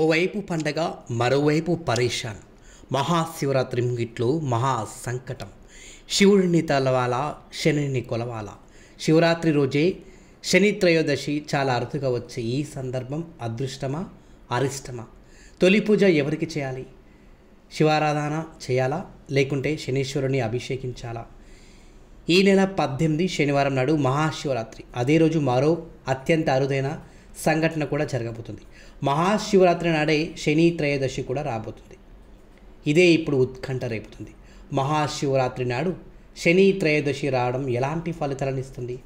ఓవైపు పండగ మరోవైపు పరేషాన్ మహాశివరాత్రి ముగిట్లో మహా సంకటం శివుడిని తలవాలా శనిని కొలవాల శివరాత్రి రోజే శని త్రయోదశి చాలా అరుదుగా వచ్చే ఈ సందర్భం అదృష్టమా అరిష్టమా తొలి పూజ ఎవరికి చేయాలి శివారాధన చేయాలా లేకుంటే శనీశ్వరుని అభిషేకించాలా ఈ నెల పద్దెనిమిది శనివారం నాడు మహాశివరాత్రి అదే రోజు మరో అత్యంత అరుదైన సంఘటన కూడా జరగబోతుంది మహాశివరాత్రి నాడే శని త్రయోదశి కూడా రాబోతుంది ఇదే ఇప్పుడు ఉత్కంఠ రేపుతుంది మహాశివరాత్రి నాడు శని త్రయోదశి రావడం ఎలాంటి ఫలితాలను ఇస్తుంది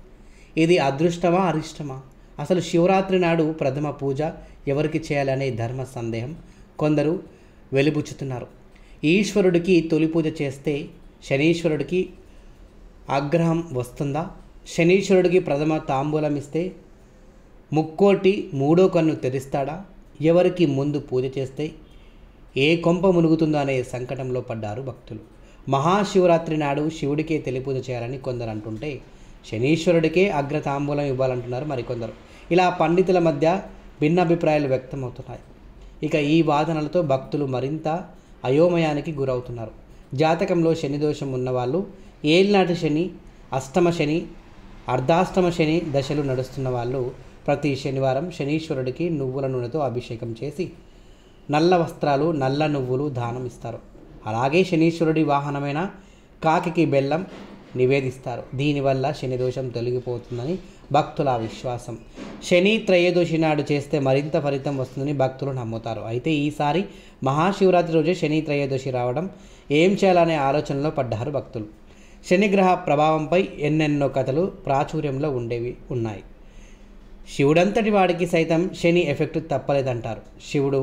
ఇది అదృష్టమా అరిష్టమా అసలు శివరాత్రి నాడు ప్రథమ పూజ ఎవరికి చేయాలనే ధర్మ సందేహం కొందరు వెలిబుచ్చుతున్నారు ఈశ్వరుడికి తొలి పూజ చేస్తే శనీశ్వరుడికి ఆగ్రహం వస్తుందా శనీశ్వరుడికి ప్రథమ తాంబూలం ఇస్తే ముక్కోటి మూడో కన్ను తెరిస్తాడా ఎవరికి ముందు పూజ చేస్తే ఏ కొంప మునుగుతుందో అనే సంకటంలో పడ్డారు భక్తులు మహాశివరాత్రి నాడు శివుడికే తెలిపూజ చేయాలని కొందరు అంటుంటే శనీశ్వరుడికే అగ్రతాంబూలం ఇవ్వాలంటున్నారు మరికొందరు ఇలా పండితుల మధ్య భిన్నాభిప్రాయాలు వ్యక్తమవుతున్నాయి ఇక ఈ వాదనలతో భక్తులు మరింత అయోమయానికి గురవుతున్నారు జాతకంలో శని దోషం ఉన్నవాళ్ళు ఏళ్ళనాటి శని అష్టమ శని అర్ధాష్టమ శని దశలు నడుస్తున్న వాళ్ళు ప్రతి శనివారం శనీశ్వరుడికి నువ్వుల నూనెతో అభిషేకం చేసి నల్ల వస్త్రాలు నల్ల నువ్వులు దానం ఇస్తారు అలాగే శనీశ్వరుడి వాహనమైన కాకికి బెల్లం నివేదిస్తారు దీనివల్ల శని దోషం తొలగిపోతుందని భక్తుల విశ్వాసం శని త్రయోదశి నాడు చేస్తే మరింత ఫలితం వస్తుందని భక్తులు నమ్ముతారు అయితే ఈసారి మహాశివరాత్రి రోజు శని త్రయోదశి రావడం ఏం చేయాలనే ఆలోచనలో పడ్డారు భక్తులు శనిగ్రహ ప్రభావంపై ఎన్నెన్నో కథలు ప్రాచుర్యంలో ఉండేవి ఉన్నాయి శివుడంతటి వాడికి సైతం శని ఎఫెక్ట్ తప్పలేదంటారు శివుడు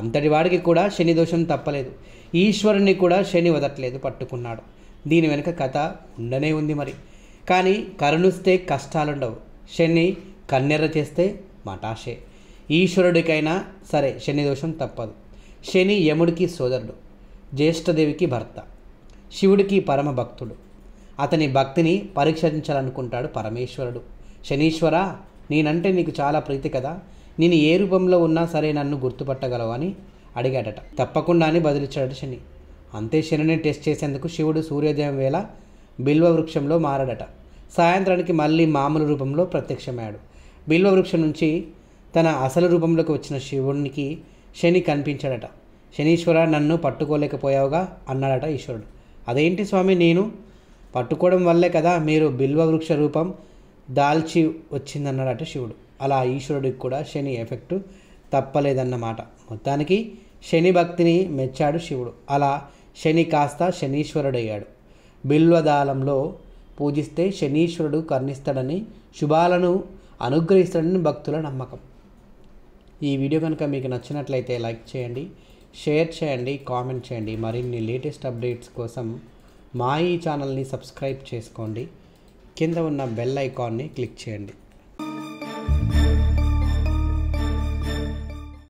అంతటి వాడికి కూడా శని దోషం తప్పలేదు ఈశ్వరుణ్ణి కూడా శని వదట్లేదు పట్టుకున్నాడు దీని వెనుక కథ ఉండనే ఉంది మరి కానీ కరుణిస్తే కష్టాలుండవు శని కన్నెర్ర చేస్తే మటాషే ఈశ్వరుడికైనా సరే శని దోషం తప్పదు శని యముడికి సోదరుడు జ్యేష్ఠదేవికి భర్త శివుడికి పరమ భక్తుడు అతని భక్తిని పరీక్షించాలనుకుంటాడు పరమేశ్వరుడు శనీశ్వర నేనంటే నీకు చాలా ప్రీతి కదా నేను ఏ రూపంలో ఉన్నా సరే నన్ను గుర్తుపట్టగలవు అని అడిగాడట తప్పకుండా అని బదిలిచ్చాడు శని అంతే శనిని టెస్ట్ చేసేందుకు శివుడు సూర్యోదయం వేళ బిల్వ వృక్షంలో మారాడట సాయంత్రానికి మళ్ళీ మామూలు రూపంలో ప్రత్యక్షమయ్యాడు బిల్వ వృక్షం నుంచి తన అసలు రూపంలోకి వచ్చిన శివునికి శని కనిపించాడట శనీశ్వర నన్ను పట్టుకోలేకపోయావుగా అన్నాడట ఈశ్వరుడు అదేంటి స్వామి నేను పట్టుకోవడం వల్లే కదా మీరు బిల్వ వృక్ష రూపం దాల్చి వచ్చిందన్నాడట శివుడు అలా ఈశ్వరుడికి కూడా శని ఎఫెక్టు తప్పలేదన్నమాట మొత్తానికి శని భక్తిని మెచ్చాడు శివుడు అలా శని కాస్త శనీశ్వరుడయ్యాడు బిల్వదాలంలో పూజిస్తే శనీశ్వరుడు కర్ణిస్తాడని శుభాలను అనుగ్రహిస్తాడని భక్తుల నమ్మకం ఈ వీడియో కనుక మీకు నచ్చినట్లయితే లైక్ చేయండి షేర్ చేయండి కామెంట్ చేయండి మరిన్ని లేటెస్ట్ అప్డేట్స్ కోసం మా ఈ ఛానల్ని సబ్స్క్రైబ్ చేసుకోండి కింద ఉన్న బెల్ ఐకాన్ని క్లిక్ చేయండి